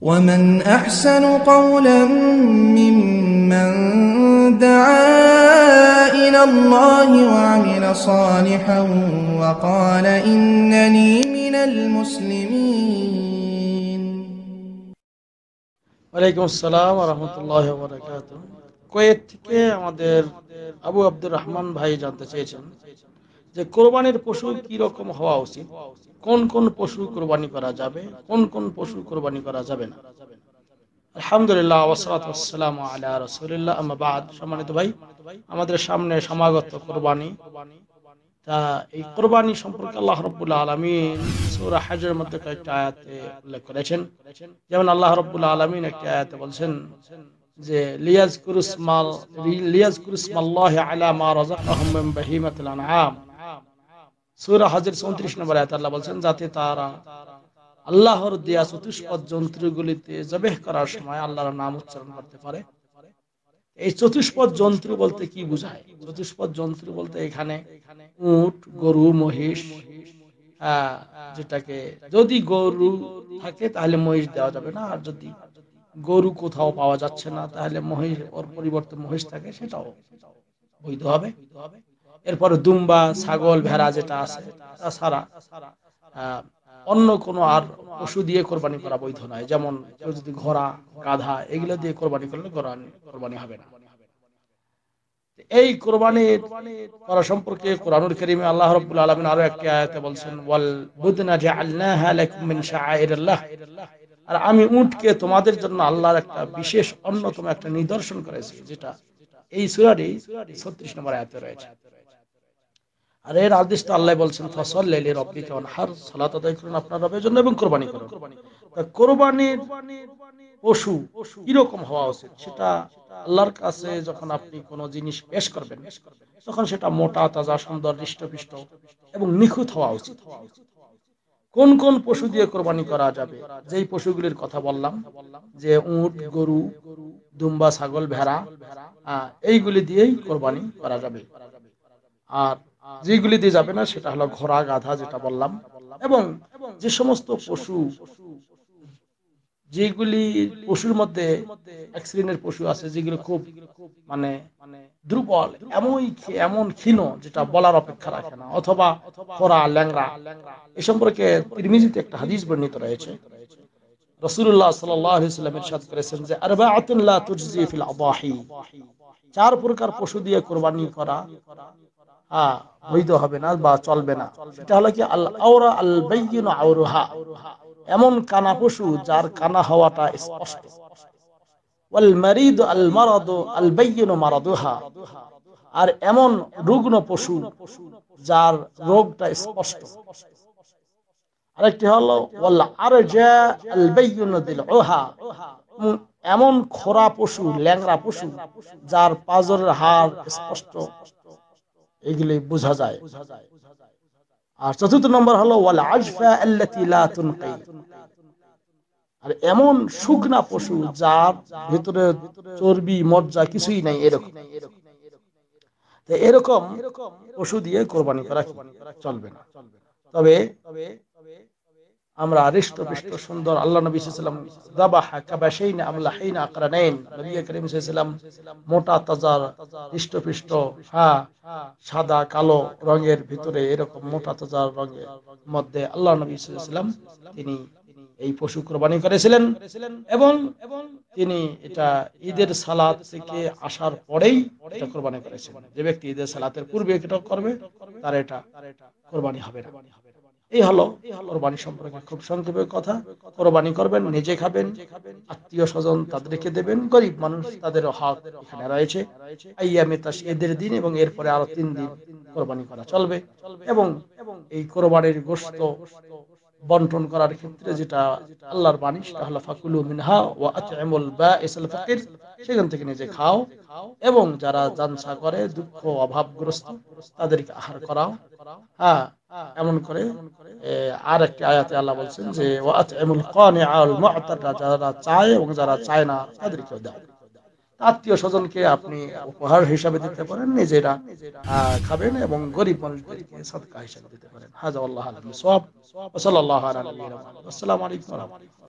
ومن أحسن قولا ممن دعا إلى الله وعمل صالحا وقال إنني من المسلمين وعليكم السلام ورحمة الله وبركاته كويت থেকে আমাদের আবু আব্দুর রহমান ভাই জানতে চেয়েছেন যে কোরবানির পশু কি রকম হওয়া উচিত কোন কোন পশু কোরবানি করা যাবে কোন কোন পশু কোরবানি করা যাবে না আলহামদুলিল্লাহ আলা সম্মানিত ভাই আমাদের সামনে সমাগত কোরবানি তা এই কোরবানি সম্পর্কে আল্লাহ হাজের মধ্যে কয়েকটা আয়াতে উল্লেখ করেছেন যেমন আল্লাহ রব্বুল্লাহ একটা আয়াতে বলছেন যে লিয়াজ কুরুসমাল লিয়াজ কুরুসমাল্লাহ আলা মা রাজাকাহুম মিন বাহিমাতিল আনআম সুরা হাজির চৌত্রিশ নম্বর আয়াত আল্লাহ বলছেন যাতে তারা আল্লাহর দেয়া চতুষ্পদ যন্ত্রগুলিতে জবেহ করার সময় আল্লাহর নাম উচ্চারণ করতে পারে এই চতুষ্পদ যন্ত্র বলতে কি বুঝায় চতুষ্পদ যন্ত্র বলতে এখানে উঠ গরু মহিষ হ্যাঁ, যেটাকে যদি গরু থাকে তাহলে মহিষ দেওয়া যাবে না আর যদি গরু কোথাও পাওয়া যাচ্ছে না তাহলে মহিষ ওর পরিবর্তে মহিষ থাকে সেটাও বৈধ হবে এরপর দুম্বা ছাগল ভেড়া যেটা আছে তাছাড়া অন্য কোনো আর পশু দিয়ে কোরবানি করা বৈধ নয় যেমন যদি ঘোড়া গাধা এগুলো দিয়ে কোরবানি করলে কোরবানি হবে না এই কোরবানি করা সম্পর্কে কোরআনুল কারীমে আল্লাহ রাব্বুল আলামিন আরো একটি আয়াতে বলছেন ওয়াল বুদনা জাআলনাহা লাকুম মিন শাআইরিল্লাহ আর আমি উটকে তোমাদের জন্য আল্লাহর একটা বিশেষ অন্যতম একটা নিদর্শন করেছি যেটা এই সূরারই 36 নম্বর আয়াতে রয়েছে আর এর আদেশ তো আল্লাহ বলছেন ফসল লেলি রব্বি হার সালাত আদায় করুন আপনার রবের জন্য এবং কোরবানি করুন তা কোরবানির পশু কিরকম হওয়া উচিত সেটা আল্লাহর কাছে যখন আপনি কোন জিনিস পেশ করবেন তখন সেটা মোটা তাজা সুন্দর হৃষ্টপিষ্ট এবং নিখুঁত হওয়া উচিত কোন কোন পশু দিয়ে কোরবানি করা যাবে যেই পশুগুলির কথা বললাম যে উট গরু দুম্বা ছাগল ভেড়া এইগুলি দিয়েই কোরবানি করা যাবে আর যেগুলি দিয়ে যাবে না সেটা হলো ঘোড়া গাধা যেটা বললাম এবং যে সমস্ত পশু যেগুলি পশুর মধ্যে অ্যাক্সিডেন্টের পশু আছে যেগুলো খুব মানে দুর্বল এমন এমন ক্ষীণ যেটা বলার অপেক্ষা রাখে না অথবা খোরা ল্যাংরা এ সম্পর্কে তিরমিজিতে একটা হাদিস বর্ণিত রয়েছে রসুল্লাহ সাল্লামের সাথে করেছেন যে আরবা আতুল্লাহ তুজি ফিল আবাহি চার প্রকার পশু দিয়ে কোরবানি করা বৈধ হবে না বা চলবে না সেটা হলো কি আল্লাহ এমন কানা পশু যার কানা হওয়াটা স্পষ্ট আর এমন রুগ্ন পশু যার রোগটা স্পষ্ট আরেকটি হলো এমন খোরা পশু ল্যাংরা পশু যার পাজরের হাড় স্পষ্ট এগুলি বোঝা যায় আর চতুর্থ নম্বর হলো আর এমন শুকনা পশু যার ভিতরে চর্বি মজ্জা কিছুই নাই এরকম এরকম পশু দিয়ে কোরবানি করা চলবে না তবে আমরা আরিষ্ট পৃষ্ট সুন্দর আল্লাহ নবী সাল্লাম দাবাহা কাবাশাইন আমলাহিন আকরানাইন নবী করিম সাল্লাম মোটা তাজার হৃষ্ট পৃষ্ট হা সাদা কালো রঙের ভিতরে এরকম মোটা তাজার রঙের মধ্যে আল্লাহ নবী সাল্লাম তিনি এই পশু কোরবানি করেছিলেন এবং তিনি এটা ঈদের সালাদ থেকে আসার পরেই এটা কোরবানি করেছিলেন যে ব্যক্তি ঈদের সালাতের পূর্বে এটা করবে তার এটা কোরবানি হবে না এই হলো কোরবানি সম্পর্কে খুব সংক্ষেপে কথা কোরবানি করবেন নিজে খাবেন আত্মীয় স্বজন তাদেরকে দেবেন গরিব মানুষ তাদের হক এখানে রয়েছে আইয়ামে এদের দিন এবং এরপরে আরো তিন দিন কোরবানি করা চলবে এবং এই কোরবানির গোস্ত বন্টন করার ক্ষেত্রে যেটা আল্লাহর বাণী সেটা হলো ফাকুলু মিনহা ওয়া আত'ইমুল বাঈসাল ফাকির সেখান থেকে নিজে খাও এবং যারা জানসা করে দুঃখ অভাবগ্রস্ত তাদেরকে আহার করাও হ্যাঁ এমন করে আর একটি আয়াতে আল্লাহ বলছেন যে ওয়া আত'ইমুল কানিআল মুআতাররা যারা চায় এবং যারা চায় না তাদেরকেও দাও আত্মীয় স্বজনকে আপনি উপহার হিসাবে দিতে পারেন নিজেরা খাবেন এবং গরিব মানুষদেরকে সদকা হিসাবে দিতে পারেন হাজা আল্লাহ আলম সব আলাইকুম